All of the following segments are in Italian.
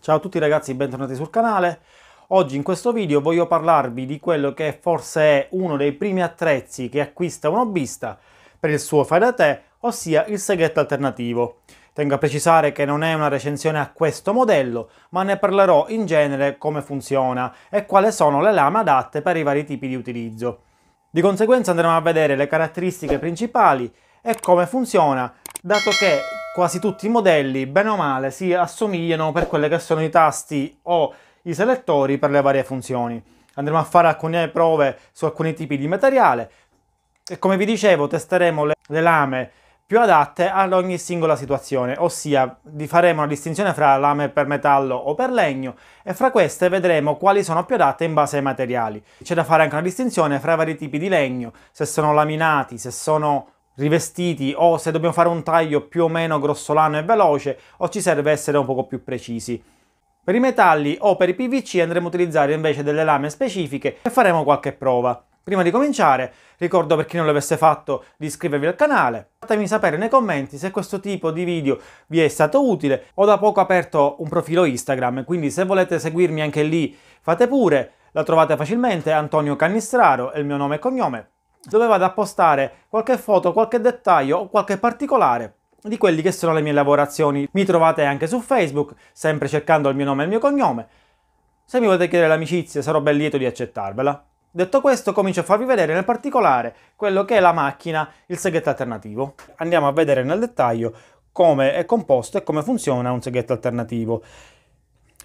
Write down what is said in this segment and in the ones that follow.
Ciao a tutti ragazzi, bentornati sul canale. Oggi in questo video voglio parlarvi di quello che forse è uno dei primi attrezzi che acquista un hobbista per il suo fai da te, ossia il seghetto alternativo. Tengo a precisare che non è una recensione a questo modello, ma ne parlerò in genere come funziona e quali sono le lame adatte per i vari tipi di utilizzo. Di conseguenza andremo a vedere le caratteristiche principali e come funziona, dato che quasi tutti i modelli, bene o male, si assomigliano per quelle che sono i tasti o i selettori per le varie funzioni. Andremo a fare alcune prove su alcuni tipi di materiale e come vi dicevo testeremo le, le lame più adatte ad ogni singola situazione, ossia faremo una distinzione fra lame per metallo o per legno e fra queste vedremo quali sono più adatte in base ai materiali. C'è da fare anche una distinzione fra i vari tipi di legno, se sono laminati, se sono rivestiti o se dobbiamo fare un taglio più o meno grossolano e veloce o ci serve essere un poco più precisi. Per i metalli o per i PVC andremo a utilizzare invece delle lame specifiche e faremo qualche prova. Prima di cominciare, ricordo per chi non l'avesse fatto di iscrivervi al canale. Fatemi sapere nei commenti se questo tipo di video vi è stato utile. Ho da poco aperto un profilo Instagram, quindi se volete seguirmi anche lì fate pure. La trovate facilmente, Antonio Cannistraro è il mio nome e cognome dove vado a postare qualche foto, qualche dettaglio o qualche particolare di quelli che sono le mie lavorazioni. Mi trovate anche su Facebook, sempre cercando il mio nome e il mio cognome. Se mi volete chiedere l'amicizia sarò ben lieto di accettarvela. Detto questo comincio a farvi vedere nel particolare quello che è la macchina, il seghetto alternativo. Andiamo a vedere nel dettaglio come è composto e come funziona un seghetto alternativo.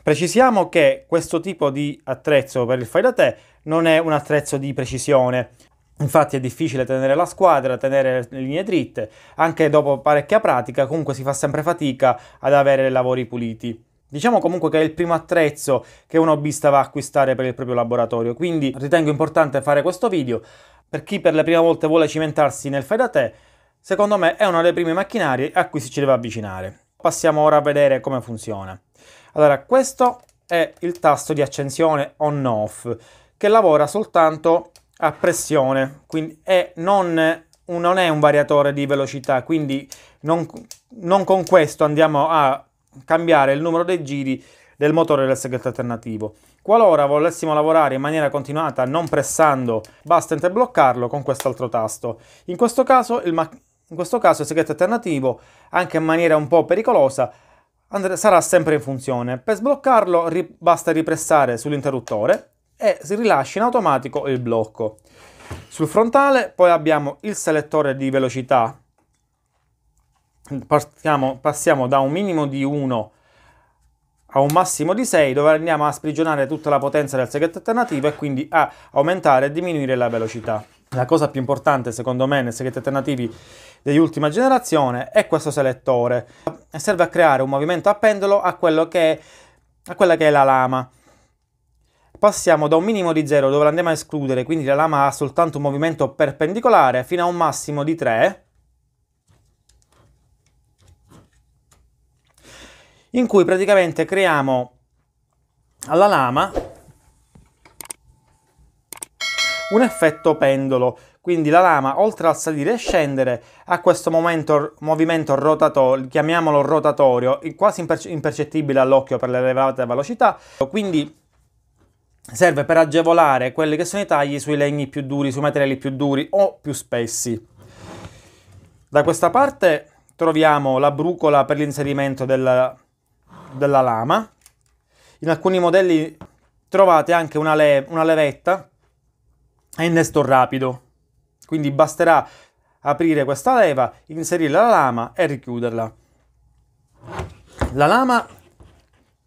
Precisiamo che questo tipo di attrezzo per il fai da te non è un attrezzo di precisione, Infatti è difficile tenere la squadra, tenere le linee dritte, anche dopo parecchia pratica comunque si fa sempre fatica ad avere lavori puliti. Diciamo comunque che è il primo attrezzo che un hobbista va a acquistare per il proprio laboratorio, quindi ritengo importante fare questo video per chi per le prime volte vuole cimentarsi nel fai da te, secondo me è una delle prime macchinarie a cui si ci deve avvicinare. Passiamo ora a vedere come funziona. Allora, questo è il tasto di accensione on-off che lavora soltanto a pressione, quindi è non, non, è un variatore di velocità, quindi non, non con questo andiamo a cambiare il numero dei giri del motore del segreto alternativo. Qualora volessimo lavorare in maniera continuata non pressando, basta interbloccarlo con quest'altro tasto. In questo caso il, in questo caso il segreto alternativo, anche in maniera un po' pericolosa, sarà sempre in funzione. Per sbloccarlo basta ripressare sull'interruttore e si rilascia in automatico il blocco. Sul frontale poi abbiamo il selettore di velocità. Partiamo, passiamo da un minimo di 1 a un massimo di 6 dove andiamo a sprigionare tutta la potenza del segreto alternativo e quindi a aumentare e diminuire la velocità. La cosa più importante secondo me nei segreti alternativi di ultima generazione è questo selettore. Serve a creare un movimento a pendolo a, che è, a quella che è la lama passiamo da un minimo di 0 dove andiamo a escludere, quindi la lama ha soltanto un movimento perpendicolare, fino a un massimo di 3, in cui praticamente creiamo alla lama un effetto pendolo, quindi la lama oltre a salire e scendere ha questo momento, movimento rotatorio, chiamiamolo rotatorio, quasi impercettibile all'occhio per l'elevata velocità, quindi serve per agevolare quelli che sono i tagli sui legni più duri, sui materiali più duri o più spessi. Da questa parte troviamo la brucola per l'inserimento della, della lama. In alcuni modelli trovate anche una, le, una levetta a innesto rapido. Quindi basterà aprire questa leva, inserire la lama e richiuderla. La lama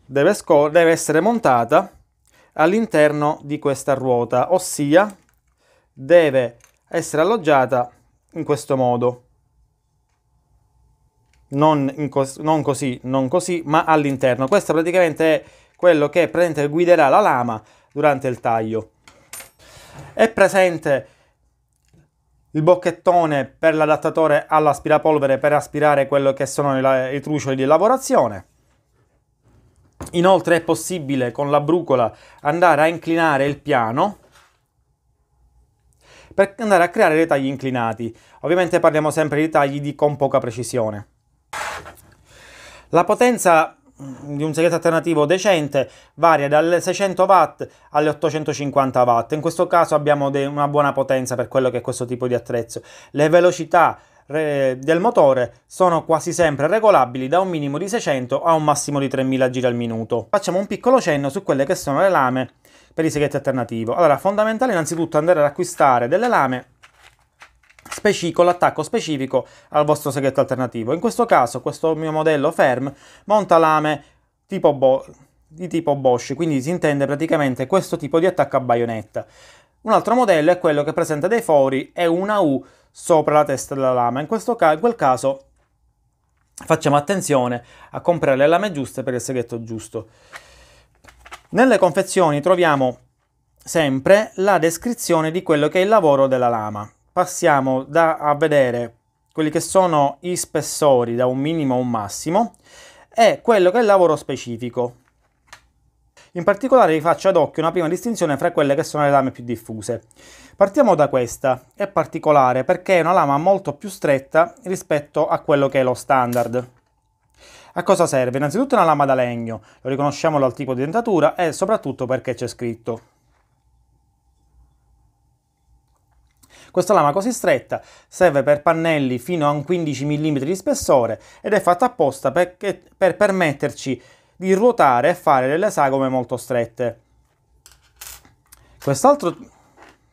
deve, deve essere montata all'interno di questa ruota, ossia deve essere alloggiata in questo modo. Non, cos non così, non così, ma all'interno. Questo praticamente è quello che praticamente guiderà la lama durante il taglio. È presente il bocchettone per l'adattatore all'aspirapolvere per aspirare quello che sono i, i trucioli di lavorazione. Inoltre è possibile con la brucola andare a inclinare il piano per andare a creare dei tagli inclinati. Ovviamente parliamo sempre di tagli di, con poca precisione. La potenza mm, di un segreto alternativo decente varia dalle 600 watt alle 850 watt. In questo caso abbiamo una buona potenza per quello che è questo tipo di attrezzo. Le velocità del motore sono quasi sempre regolabili da un minimo di 600 a un massimo di 3000 giri al minuto. Facciamo un piccolo cenno su quelle che sono le lame per i seghetti alternativo. Allora, fondamentale innanzitutto andare ad acquistare delle lame con l'attacco specifico al vostro seghetto alternativo. In questo caso, questo mio modello Ferm monta lame tipo di tipo Bosch, quindi si intende praticamente questo tipo di attacco a baionetta. Un altro modello è quello che presenta dei fori e una U sopra la testa della lama. In, questo ca- in quel caso facciamo attenzione a comprare le lame giuste per il seghetto giusto. Nelle confezioni troviamo sempre la descrizione di quello che è il lavoro della lama. Passiamo da, a vedere quelli che sono i spessori da un minimo a un massimo e quello che è il lavoro specifico. In particolare vi faccio ad occhio una prima distinzione fra quelle che sono le lame più diffuse. Partiamo da questa, è particolare perché è una lama molto più stretta rispetto a quello che è lo standard. A cosa serve? Innanzitutto è una lama da legno, lo riconosciamo dal tipo di dentatura e soprattutto perché c'è scritto. Questa lama così stretta serve per pannelli fino a un 15 mm di spessore ed è fatta apposta per, per permetterci di ruotare e fare delle sagome molto strette. Quest'altro,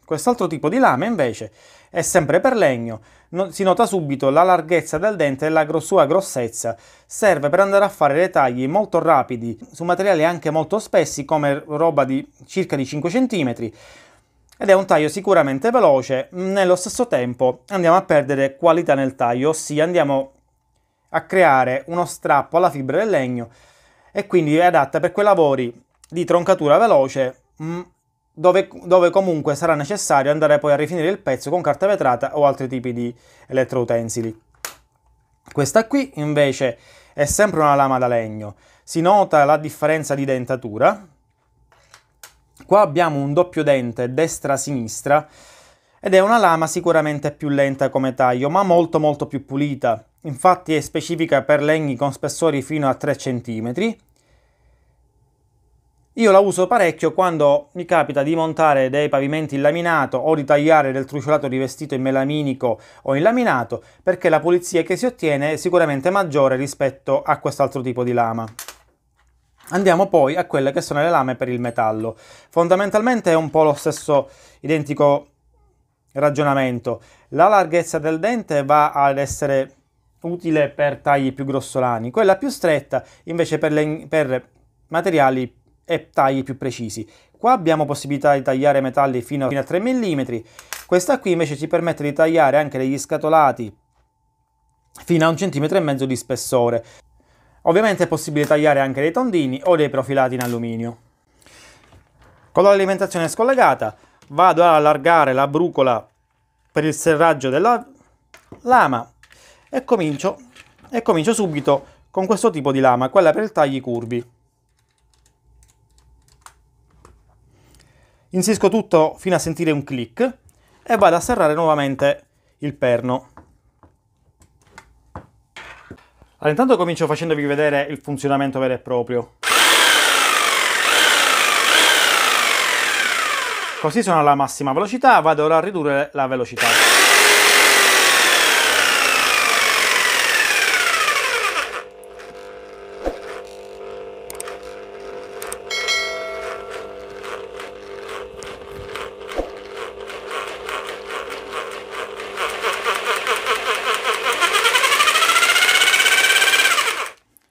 quest'altro tipo di lame invece è sempre per legno, no, si nota subito la larghezza del dente e la sua grossezza, serve per andare a fare dei tagli molto rapidi su materiali anche molto spessi come roba di circa di 5 cm ed è un taglio sicuramente veloce, nello stesso tempo andiamo a perdere qualità nel taglio, ossia andiamo a creare uno strappo alla fibra del legno e quindi è adatta per quei lavori di troncatura veloce mm, dove, dove, comunque sarà necessario andare poi a rifinire il pezzo con carta vetrata o altri tipi di elettroutensili. Questa qui invece è sempre una lama da legno, si nota la differenza di dentatura. Qua abbiamo un doppio dente destra-sinistra, ed è una lama sicuramente più lenta come taglio, ma molto molto più pulita. Infatti è specifica per legni con spessori fino a 3 cm. Io la uso parecchio quando mi capita di montare dei pavimenti in laminato o di tagliare del truciolato rivestito in melaminico o in laminato, perché la pulizia che si ottiene è sicuramente maggiore rispetto a quest'altro tipo di lama. Andiamo poi a quelle che sono le lame per il metallo. Fondamentalmente è un po' lo stesso identico ragionamento. La larghezza del dente va ad essere utile per tagli più grossolani, quella più stretta invece per, le, per materiali e tagli più precisi. Qua abbiamo possibilità di tagliare metalli fino a, fino a 3 mm, questa qui invece ci permette di tagliare anche degli scatolati fino a un centimetro e mezzo di spessore. Ovviamente è possibile tagliare anche dei tondini o dei profilati in alluminio. Con l'alimentazione scollegata vado ad allargare la brucola per il serraggio della lama e comincio, e comincio subito con questo tipo di lama, quella per il tagli curvi. Insisco tutto fino a sentire un click e vado a serrare nuovamente il perno. Allora, intanto comincio facendovi vedere il funzionamento vero e proprio. Così sono alla massima velocità, vado ora a ridurre la velocità.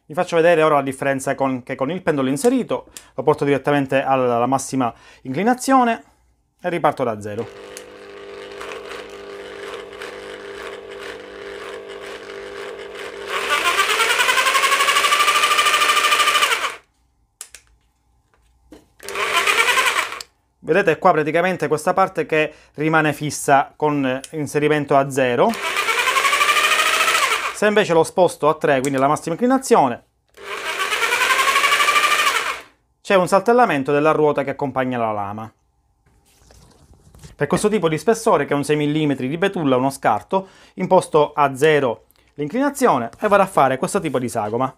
Vi faccio vedere ora la differenza con, che con il pendolo inserito, lo porto direttamente alla massima inclinazione, e riparto da zero. Vedete qua praticamente questa parte che rimane fissa con eh, inserimento a 0. Se invece lo sposto a 3, quindi la massima inclinazione, c'è un saltellamento della ruota che accompagna la lama. Per questo tipo di spessore, che è un 6 mm di betulla, uno scarto, imposto a 0 l'inclinazione e vado a fare questo tipo di sagoma.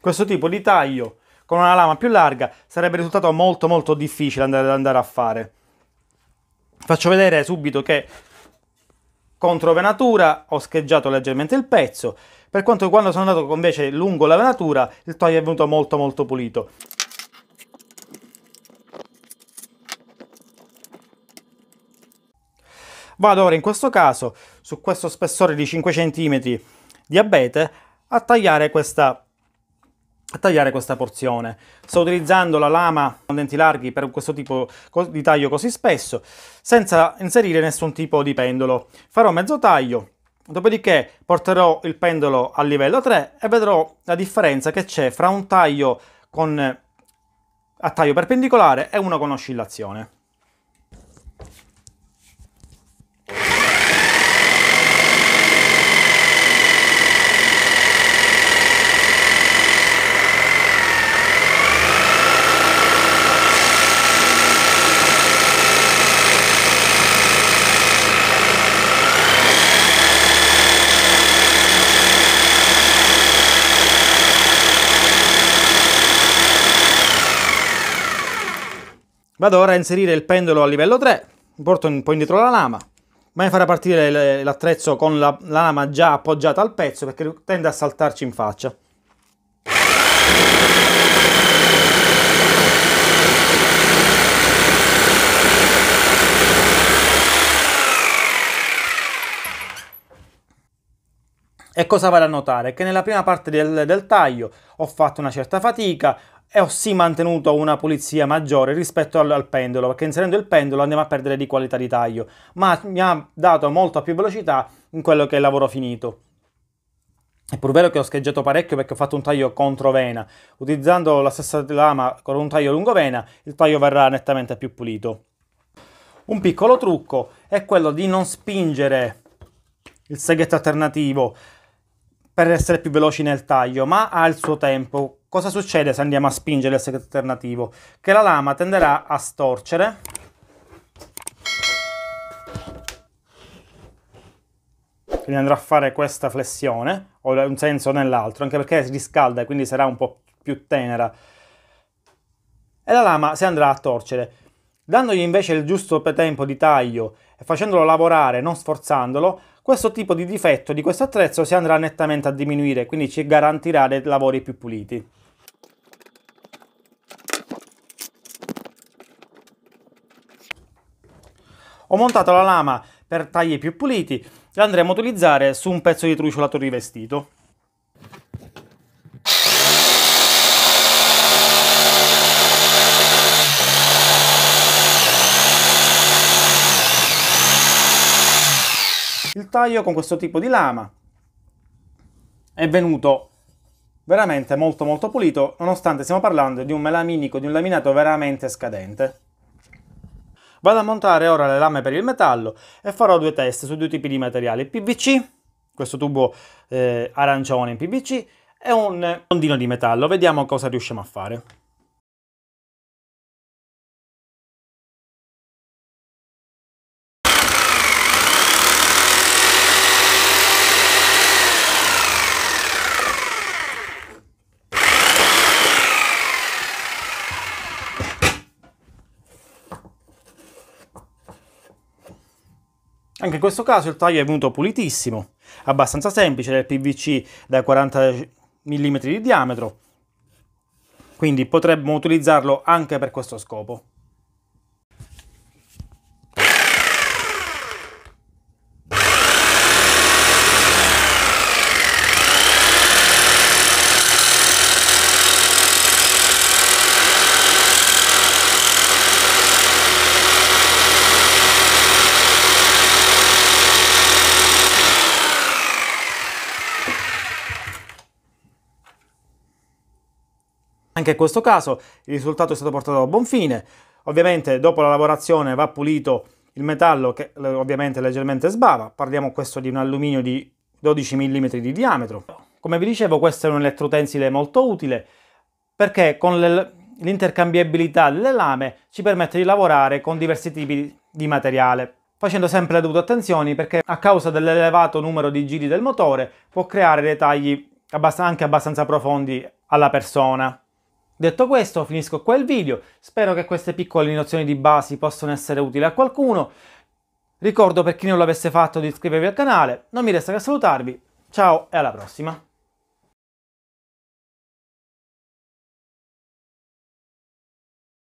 Questo tipo di taglio con una lama più larga sarebbe risultato molto molto difficile da andare, andare a fare. Faccio vedere subito che contro venatura ho scheggiato leggermente il pezzo, per quanto quando sono andato invece lungo la venatura il taglio è venuto molto molto pulito. Vado ora in questo caso su questo spessore di 5 cm di abete a tagliare questa a tagliare questa porzione. Sto utilizzando la lama con denti larghi per questo tipo di taglio così spesso, senza inserire nessun tipo di pendolo. Farò mezzo taglio, dopodiché porterò il pendolo al livello 3 e vedrò la differenza che c'è fra un taglio con, a taglio perpendicolare e uno con oscillazione. Vado ora a inserire il pendolo a livello 3, porto un po' indietro la lama, ma farà partire l'attrezzo con la, la lama già appoggiata al pezzo perché tende a saltarci in faccia. E cosa vale a notare? Che nella prima parte del, del taglio ho fatto una certa fatica, e ho sì mantenuto una pulizia maggiore rispetto al, al, pendolo, perché inserendo il pendolo andiamo a perdere di qualità di taglio, ma mi ha dato molta più velocità in quello che è il lavoro finito. È pur vero che ho scheggiato parecchio perché ho fatto un taglio contro vena, utilizzando la stessa lama con un taglio lungo vena, il taglio verrà nettamente più pulito. Un piccolo trucco è quello di non spingere il seghetto alternativo per essere più veloci nel taglio, ma ha il suo tempo. Cosa succede se andiamo a spingere il segreto alternativo? Che la lama tenderà a storcere quindi andrà a fare questa flessione o in un senso o nell'altro, anche perché si riscalda e quindi sarà un po' più tenera e la lama si andrà a torcere. Dandogli invece il giusto tempo di taglio e facendolo lavorare, non sforzandolo, questo tipo di difetto di questo attrezzo si andrà nettamente a diminuire, quindi ci garantirà dei lavori più puliti. Ho montato la lama per tagli più puliti e andremo a utilizzare su un pezzo di truciolato rivestito. taglio con questo tipo di lama è venuto veramente molto molto pulito nonostante stiamo parlando di un melaminico, di un laminato veramente scadente. Vado a montare ora le lame per il metallo e farò due test su due tipi di materiali, PVC, questo tubo eh, arancione in PVC e un rondino di metallo, vediamo cosa riusciamo a fare. Anche in questo caso il taglio è venuto pulitissimo, abbastanza semplice, del PVC da 40 mm di diametro, quindi potremmo utilizzarlo anche per questo scopo. Anche in questo caso il risultato è stato portato a buon fine. Ovviamente dopo la lavorazione va pulito il metallo che eh, ovviamente leggermente sbava. Parliamo questo di un alluminio di 12 mm di diametro. Come vi dicevo questo è un elettrotensile molto utile perché con l'intercambiabilità delle lame ci permette di lavorare con diversi tipi di materiale facendo sempre le dovute attenzioni perché a causa dell'elevato numero di giri del motore può creare dei tagli anche abbastanza profondi alla persona. Detto questo, finisco qua il video. Spero che queste piccole nozioni di base possano essere utili a qualcuno. Ricordo per chi non l'avesse fatto di iscrivervi al canale. Non mi resta che salutarvi. Ciao e alla prossima.